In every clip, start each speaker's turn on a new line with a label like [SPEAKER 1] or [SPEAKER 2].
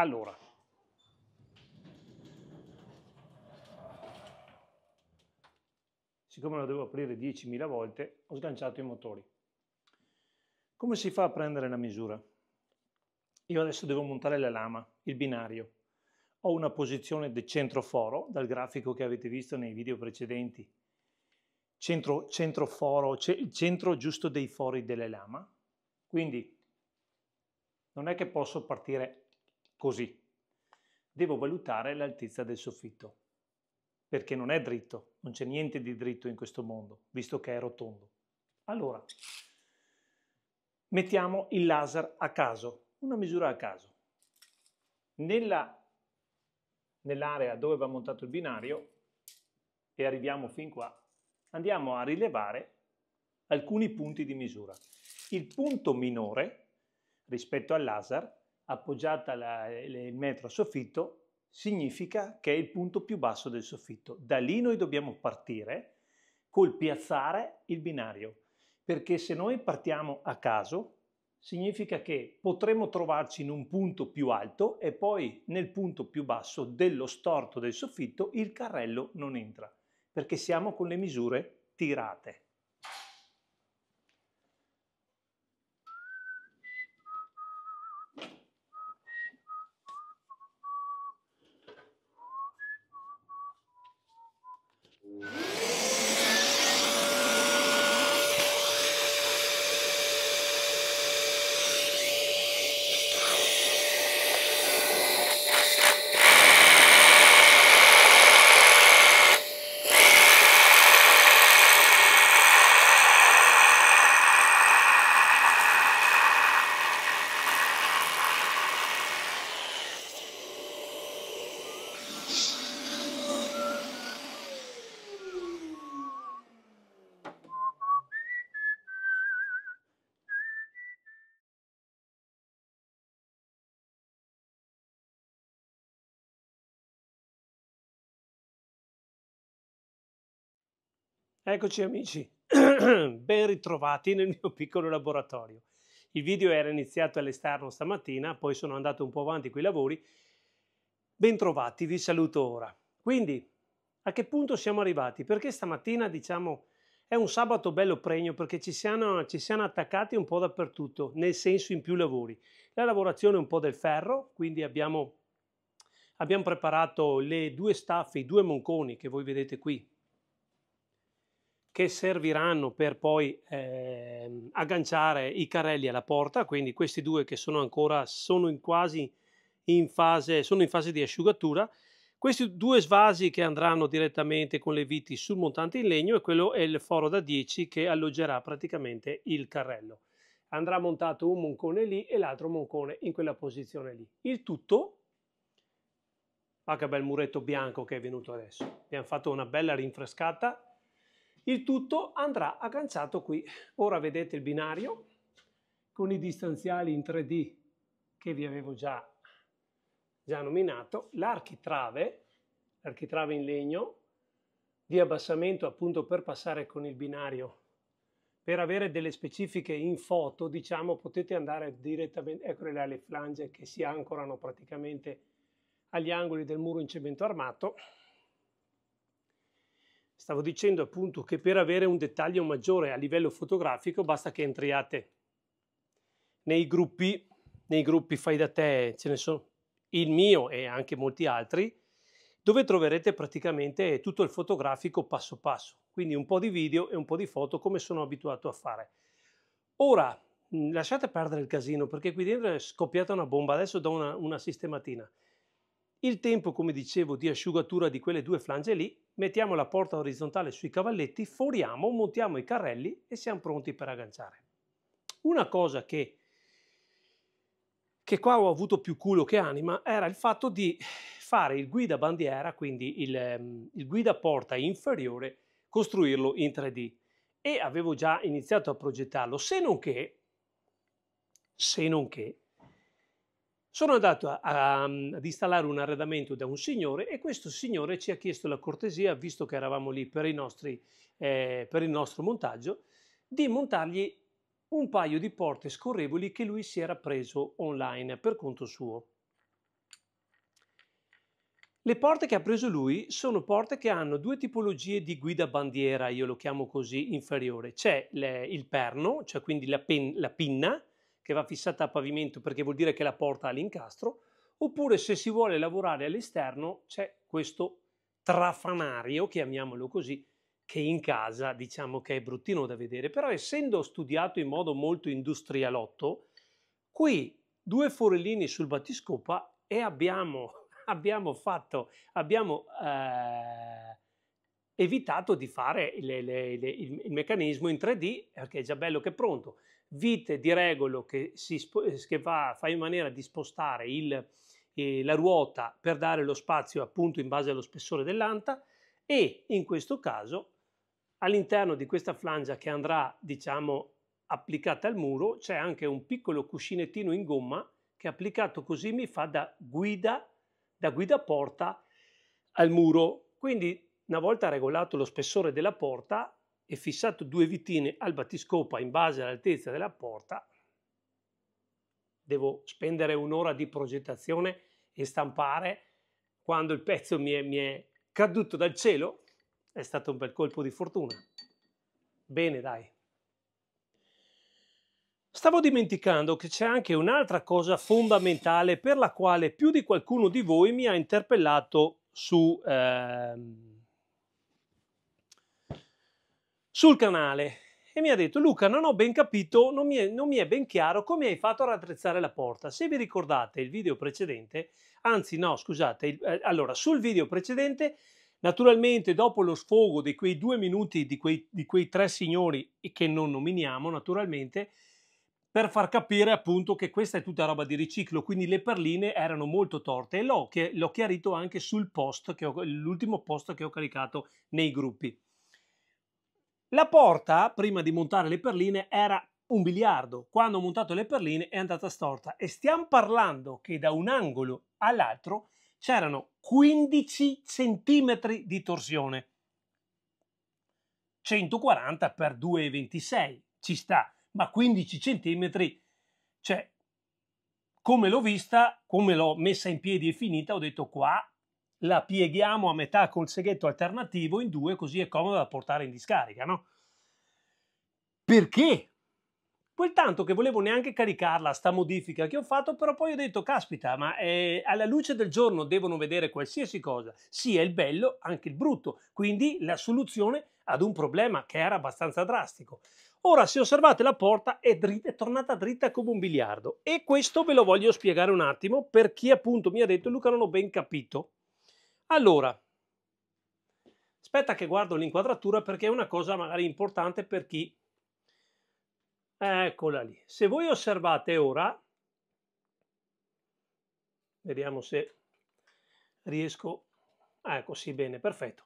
[SPEAKER 1] Allora, siccome lo devo aprire 10.000 volte, ho sganciato i motori. Come si fa a prendere la misura? Io adesso devo montare la lama, il binario. Ho una posizione del centroforo, dal grafico che avete visto nei video precedenti. Centro, centroforo, il centro giusto dei fori delle lama. Quindi non è che posso partire così. Devo valutare l'altezza del soffitto, perché non è dritto, non c'è niente di dritto in questo mondo, visto che è rotondo. Allora, mettiamo il laser a caso, una misura a caso. Nella, nell'area dove va montato il binario, e arriviamo fin qua, andiamo a rilevare alcuni punti di misura. Il punto minore rispetto al laser appoggiata la, il metro a soffitto significa che è il punto più basso del soffitto. Da lì noi dobbiamo partire col piazzare il binario, perché se noi partiamo a caso significa che potremo trovarci in un punto più alto e poi nel punto più basso dello storto del soffitto il carrello non entra, perché siamo con le misure tirate. Eccoci amici, ben ritrovati nel mio piccolo laboratorio. Il video era iniziato all'esterno stamattina, poi sono andato un po' avanti con i lavori. Bentrovati, vi saluto ora. Quindi, a che punto siamo arrivati? Perché stamattina, diciamo, è un sabato bello pregno perché ci siano, ci siano attaccati un po' dappertutto, nel senso in più lavori. La lavorazione è un po' del ferro, quindi abbiamo, abbiamo preparato le due staffe, i due monconi che voi vedete qui, che serviranno per poi eh, agganciare i carrelli alla porta, quindi questi due che sono ancora sono in quasi in fase, sono in fase di asciugatura. Questi due svasi che andranno direttamente con le viti sul montante in legno e quello è il foro da 10 che alloggerà praticamente il carrello. Andrà montato un moncone lì e l'altro moncone in quella posizione lì. Il tutto, ma ah, che bel muretto bianco che è venuto adesso. Abbiamo fatto una bella rinfrescata il tutto andrà agganciato qui. Ora vedete il binario con i distanziali in 3D che vi avevo già, già nominato, l'architrave, l'architrave in legno, di abbassamento appunto per passare con il binario. Per avere delle specifiche in foto, diciamo, potete andare direttamente, eccole là le flange che si ancorano praticamente agli angoli del muro in cemento armato, Stavo dicendo appunto che per avere un dettaglio maggiore a livello fotografico basta che entriate nei gruppi, nei gruppi fai da te, ce ne sono il mio e anche molti altri, dove troverete praticamente tutto il fotografico passo passo, quindi un po' di video e un po' di foto come sono abituato a fare. Ora, lasciate perdere il casino perché qui dentro è scoppiata una bomba, adesso do una, una sistematina. Il tempo, come dicevo, di asciugatura di quelle due flange lì, mettiamo la porta orizzontale sui cavalletti, foriamo, montiamo i carrelli e siamo pronti per agganciare. Una cosa che, che qua ho avuto più culo che anima era il fatto di fare il guida bandiera, quindi il, ehm, il guida porta inferiore, costruirlo in 3D e avevo già iniziato a progettarlo, se non che, se non che sono andato a, a, mm, ad installare un arredamento da un signore e questo signore ci ha chiesto la cortesia, visto che eravamo lì per, nostri, eh, per il nostro montaggio, di montargli un paio di porte scorrevoli che lui si era preso online per conto suo. Le porte che ha preso lui sono porte che hanno due tipologie di guida bandiera, io lo chiamo così inferiore. C'è il perno, cioè quindi la, pen, la pinna, che va fissata a pavimento perché vuol dire che la porta ha l'incastro, oppure se si vuole lavorare all'esterno c'è questo trafanario, chiamiamolo così, che in casa diciamo che è bruttino da vedere, però essendo studiato in modo molto industrialotto, qui due forellini sul battiscopa e abbiamo, abbiamo fatto, abbiamo eh, evitato di fare le, le, le, il, il meccanismo in 3D perché eh, è già bello che è pronto vite di regolo che, si, eh, che va, fa, in maniera di spostare il, eh, la ruota per dare lo spazio appunto in base allo spessore dell'anta e in questo caso all'interno di questa flangia che andrà diciamo applicata al muro c'è anche un piccolo cuscinettino in gomma che applicato così mi fa da guida, da guida porta al muro. Quindi una volta regolato lo spessore della porta e fissato due vitine al battiscopa in base all'altezza della porta, devo spendere un'ora di progettazione e stampare quando il pezzo mi è, mi è caduto dal cielo, è stato un bel colpo di fortuna. Bene, dai. Stavo dimenticando che c'è anche un'altra cosa fondamentale per la quale più di qualcuno di voi mi ha interpellato su, eh, sul canale e mi ha detto Luca non ho ben capito, non mi, è, non mi è ben chiaro come hai fatto a raddrizzare la porta. Se vi ricordate il video precedente, anzi no scusate, il, eh, allora sul video precedente naturalmente dopo lo sfogo di quei due minuti di quei, di quei tre signori che non nominiamo naturalmente, per far capire appunto che questa è tutta roba di riciclo, quindi le perline erano molto torte e l'ho, l'ho chiarito anche sul post, l'ultimo post che ho caricato nei gruppi. La porta, prima di montare le perline, era un biliardo. Quando ho montato le perline è andata storta e stiamo parlando che da un angolo all'altro c'erano 15 centimetri di torsione. 140 x 2,26 ci sta, ma 15 centimetri, cioè come l'ho vista, come l'ho messa in piedi e finita, ho detto qua la pieghiamo a metà col seghetto alternativo in due, così è comodo da portare in discarica, no? Perché? Quel tanto che volevo neanche caricarla, sta modifica che ho fatto, però poi ho detto, caspita, ma eh, alla luce del giorno devono vedere qualsiasi cosa, sia il bello, anche il brutto, quindi la soluzione ad un problema che era abbastanza drastico. Ora, se osservate, la porta è, dritta, è tornata dritta come un biliardo e questo ve lo voglio spiegare un attimo per chi appunto mi ha detto, Luca, non ho ben capito. Allora, aspetta che guardo l'inquadratura perché è una cosa magari importante per chi... Eccola lì. Se voi osservate ora, vediamo se riesco... Ecco, sì, bene, perfetto.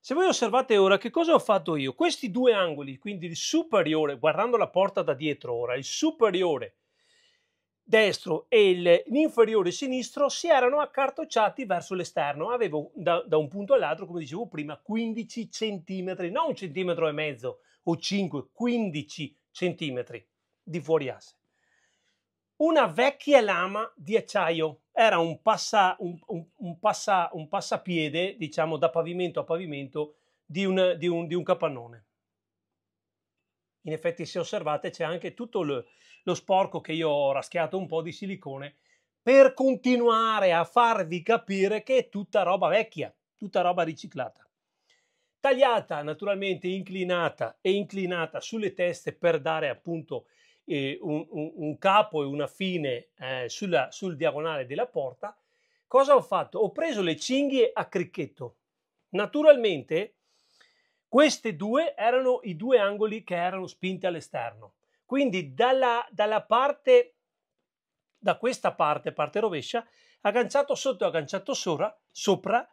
[SPEAKER 1] Se voi osservate ora che cosa ho fatto io, questi due angoli, quindi il superiore, guardando la porta da dietro ora, il superiore destro e l'inferiore sinistro si erano accartocciati verso l'esterno. Avevo da, da un punto all'altro, come dicevo prima, 15 centimetri, non un centimetro e mezzo o 5, 15 centimetri di fuori asse. Una vecchia lama di acciaio, era un, passa, un, un, un, passa, un passapiede, diciamo, da pavimento a pavimento di un, di un, di un capannone. In effetti, se osservate, c'è anche tutto il lo sporco che io ho raschiato un po' di silicone per continuare a farvi capire che è tutta roba vecchia, tutta roba riciclata. Tagliata naturalmente inclinata e inclinata sulle teste per dare appunto eh, un, un, un, capo e una fine eh, sulla, sul diagonale della porta. Cosa ho fatto? Ho preso le cinghie a cricchetto. Naturalmente queste due erano i due angoli che erano spinti all'esterno. Quindi dalla, dalla parte, da questa parte, parte rovescia, agganciato sotto e agganciato sopra, sopra,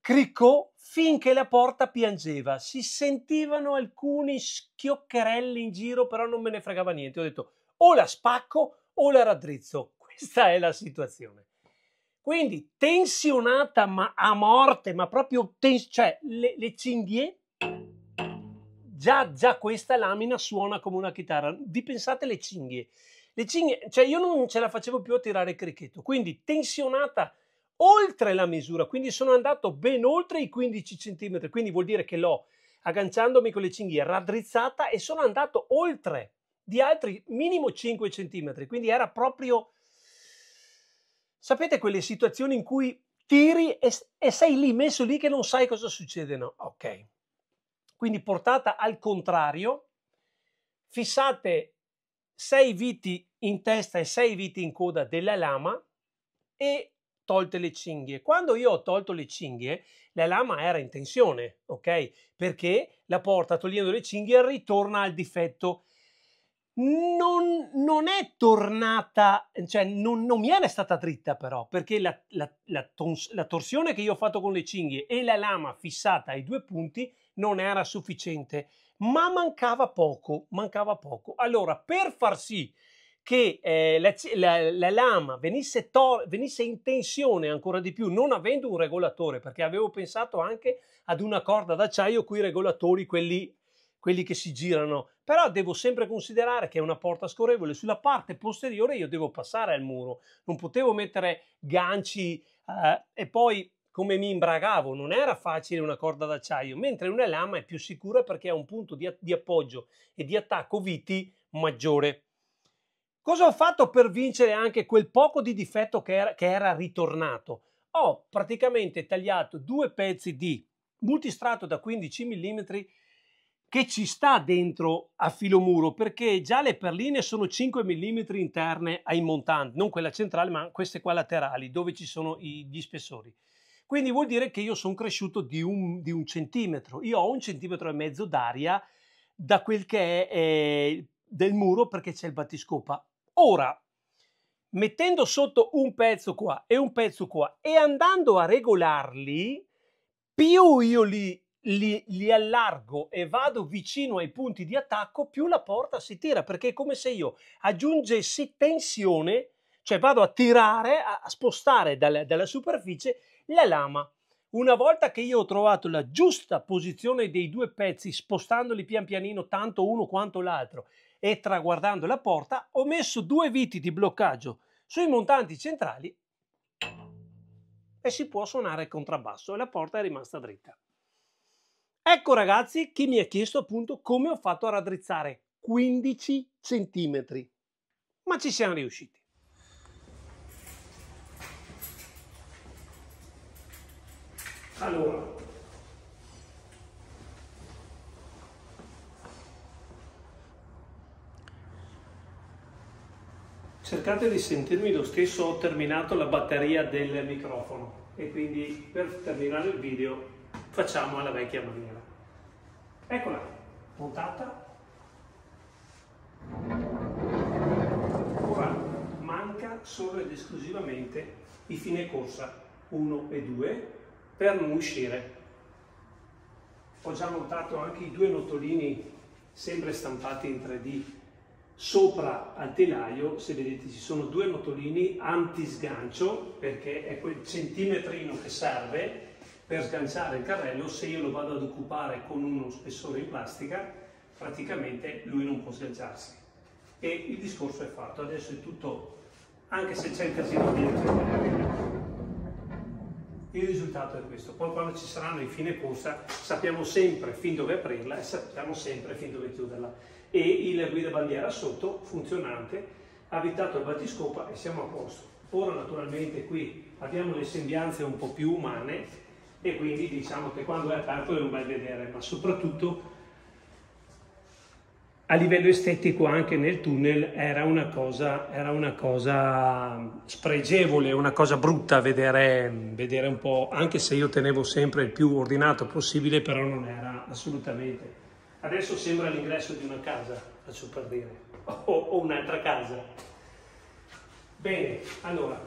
[SPEAKER 1] criccò finché la porta piangeva. Si sentivano alcuni schioccherelli in giro, però non me ne fregava niente. Ho detto o la spacco o la raddrizzo. Questa è la situazione. Quindi tensionata ma a morte, ma proprio tens- cioè le, le cinghie già, già questa lamina suona come una chitarra. Vi pensate le cinghie? Le cinghie, cioè io non ce la facevo più a tirare il cricchetto, quindi tensionata oltre la misura, quindi sono andato ben oltre i 15 cm, quindi vuol dire che l'ho agganciandomi con le cinghie raddrizzata e sono andato oltre di altri minimo 5 cm, quindi era proprio... Sapete quelle situazioni in cui tiri e, e sei lì, messo lì che non sai cosa succede? No, ok quindi portata al contrario, fissate 6 viti in testa e 6 viti in coda della lama e tolte le cinghie. Quando io ho tolto le cinghie, la lama era in tensione, ok? Perché la porta togliendo le cinghie ritorna al difetto. Non, non è tornata, cioè non, non, mi era stata dritta però, perché la, la, la, tons, la torsione che io ho fatto con le cinghie e la lama fissata ai due punti non era sufficiente, ma mancava poco, mancava poco. Allora, per far sì che eh, la, la, la, lama venisse, tor- venisse, in tensione ancora di più, non avendo un regolatore, perché avevo pensato anche ad una corda d'acciaio con i regolatori, quelli, quelli, che si girano, però devo sempre considerare che è una porta scorrevole, sulla parte posteriore io devo passare al muro, non potevo mettere ganci eh, e poi come mi imbragavo, non era facile una corda d'acciaio, mentre una lama è più sicura perché ha un punto di, di appoggio e di attacco viti maggiore. Cosa ho fatto per vincere anche quel poco di difetto che era, che era ritornato? Ho praticamente tagliato due pezzi di multistrato da 15 mm che ci sta dentro a filo muro perché già le perline sono 5 mm interne ai montanti, non quella centrale ma queste qua laterali dove ci sono i, gli spessori. Quindi vuol dire che io sono cresciuto di un, di un, centimetro, io ho un centimetro e mezzo d'aria da quel che è eh, del muro perché c'è il battiscopa. Ora, mettendo sotto un pezzo qua e un pezzo qua e andando a regolarli, più io li, li, li, allargo e vado vicino ai punti di attacco, più la porta si tira, perché è come se io aggiungessi tensione, cioè vado a tirare, a, spostare dalla, dalla superficie la lama. Una volta che io ho trovato la giusta posizione dei due pezzi, spostandoli pian pianino tanto uno quanto l'altro e traguardando la porta, ho messo due viti di bloccaggio sui montanti centrali e si può suonare il contrabbasso e la porta è rimasta dritta. Ecco ragazzi chi mi ha chiesto appunto come ho fatto a raddrizzare 15 centimetri. Ma ci siamo riusciti. Allora, cercate di sentirmi lo stesso, ho terminato la batteria del microfono e quindi per terminare il video facciamo alla vecchia maniera. Eccola, montata. Ora manca solo ed esclusivamente i fine corsa 1 e 2 per non uscire. Ho già notato anche i due notolini sempre stampati in 3D. Sopra al telaio, se vedete, ci sono due notolini anti-sgancio, perché è quel centimetrino che serve per sganciare il carrello, se io lo vado ad occupare con uno spessore in plastica, praticamente lui non può sganciarsi. E il discorso è fatto, adesso è tutto, anche se c'è il casino dietro il risultato è questo. Poi quando ci saranno i fine corsa sappiamo sempre fin dove aprirla e sappiamo sempre fin dove chiuderla. E il guida bandiera sotto, funzionante, avvitato il battiscopa e siamo a posto. Ora naturalmente qui abbiamo le sembianze un po' più umane e quindi diciamo che quando è aperto è un bel vedere, ma soprattutto a livello estetico anche nel tunnel era una cosa, era una cosa spregevole, una cosa brutta vedere, vedere, un po', anche se io tenevo sempre il più ordinato possibile, però non era assolutamente. Adesso sembra l'ingresso di una casa, faccio per dire, o, o un'altra casa. Bene, allora.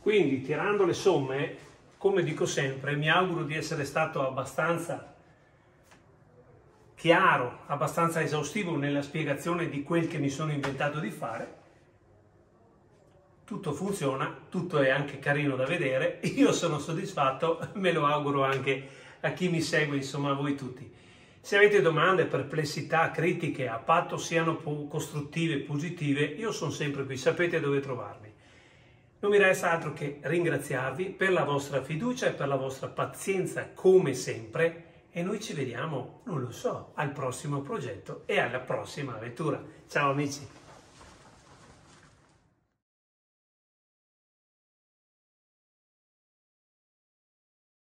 [SPEAKER 1] Quindi tirando le somme, come dico sempre, mi auguro di essere stato abbastanza chiaro, abbastanza esaustivo nella spiegazione di quel che mi sono inventato di fare. Tutto funziona, tutto è anche carino da vedere, io sono soddisfatto, me lo auguro anche a chi mi segue, insomma a voi tutti. Se avete domande, perplessità, critiche, a patto siano costruttive, positive, io sono sempre qui, sapete dove trovarmi. Non mi resta altro che ringraziarvi per la vostra fiducia e per la vostra pazienza, come sempre e noi ci vediamo, non lo so, al prossimo progetto e alla prossima avventura. Ciao amici!